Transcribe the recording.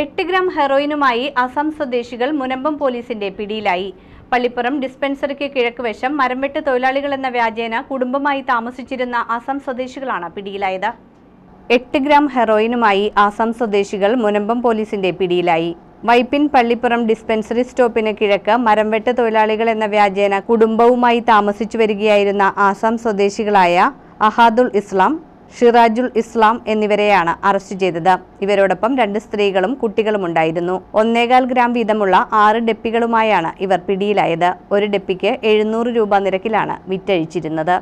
എട്ട് ഗ്രാം ഹെറോയിനുമായി അസം സ്വദേശികൾ മുനമ്പം പോലീസിന്റെ പിടിയിലായി പള്ളിപ്പുറം ഡിസ്പെൻസറിക്ക് കിഴക്ക് വശം മരംവെട്ട് തൊഴിലാളികൾ എന്ന വ്യാജേന കുടുംബമായി താമസിച്ചിരുന്ന അസം സ്വദേശികളാണ് പിടിയിലായത് എട്ട് ഗ്രാം ഹെറോയിനുമായി ആസാം സ്വദേശികൾ മുനമ്പം പോലീസിന്റെ പിടിയിലായി വൈപ്പിൻ പള്ളിപ്പുറം ഡിസ്പെൻസറി സ്റ്റോപ്പിന് കിഴക്ക് മരംവെട്ട് തൊഴിലാളികൾ എന്ന വ്യാജേന കുടുംബവുമായി താമസിച്ചു വരികയായിരുന്ന ആസാം സ്വദേശികളായ അഹാദുൽ ഇസ്ലാം ഷിറാജുൽ ഇസ്ലാം എന്നിവരെയാണ് അറസ്റ്റ് ചെയ്തത് ഇവരോടൊപ്പം രണ്ട് സ്ത്രീകളും കുട്ടികളും ഉണ്ടായിരുന്നു ഒന്നേകാൽ ഗ്രാം വീതമുള്ള ആറ് ഡെപ്പികളുമായാണ് ഇവർ പിടിയിലായത് ഒരു ഡെപ്പിക്ക് എഴുന്നൂറ് രൂപ നിരക്കിലാണ് വിറ്റഴിച്ചിരുന്നത്